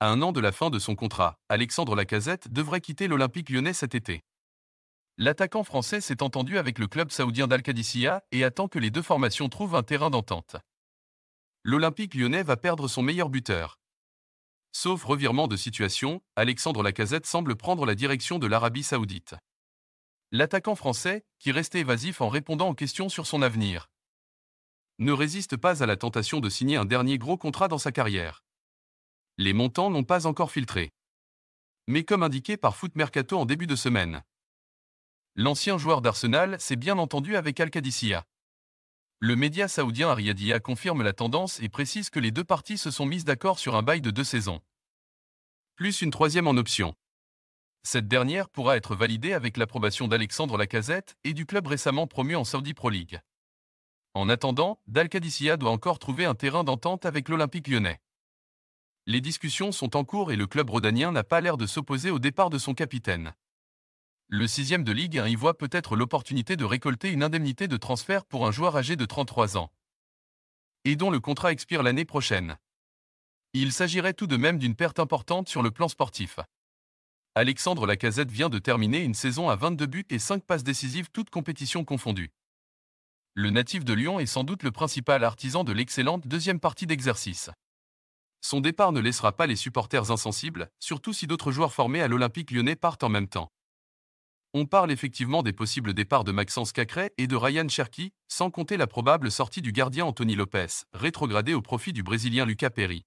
À un an de la fin de son contrat, Alexandre Lacazette devrait quitter l'Olympique lyonnais cet été. L'attaquant français s'est entendu avec le club saoudien d'Al-Qadisiyah et attend que les deux formations trouvent un terrain d'entente. L'Olympique lyonnais va perdre son meilleur buteur. Sauf revirement de situation, Alexandre Lacazette semble prendre la direction de l'Arabie saoudite. L'attaquant français, qui restait évasif en répondant aux questions sur son avenir, ne résiste pas à la tentation de signer un dernier gros contrat dans sa carrière les montants n'ont pas encore filtré. Mais comme indiqué par Foot Mercato en début de semaine, l'ancien joueur d'Arsenal s'est bien entendu avec Al-Qadisiyah. Le média saoudien Ariadia confirme la tendance et précise que les deux parties se sont mises d'accord sur un bail de deux saisons. Plus une troisième en option. Cette dernière pourra être validée avec l'approbation d'Alexandre Lacazette et du club récemment promu en Saudi Pro League. En attendant, Dalkadissia doit encore trouver un terrain d'entente avec l'Olympique lyonnais les discussions sont en cours et le club rodanien n'a pas l'air de s'opposer au départ de son capitaine. Le sixième de Ligue 1 y voit peut-être l'opportunité de récolter une indemnité de transfert pour un joueur âgé de 33 ans et dont le contrat expire l'année prochaine. Il s'agirait tout de même d'une perte importante sur le plan sportif. Alexandre Lacazette vient de terminer une saison à 22 buts et 5 passes décisives toutes compétitions confondues. Le natif de Lyon est sans doute le principal artisan de l'excellente deuxième partie d'exercice. Son départ ne laissera pas les supporters insensibles, surtout si d'autres joueurs formés à l'Olympique lyonnais partent en même temps. On parle effectivement des possibles départs de Maxence Cacré et de Ryan Cherki, sans compter la probable sortie du gardien Anthony Lopez, rétrogradé au profit du Brésilien Lucas Perry.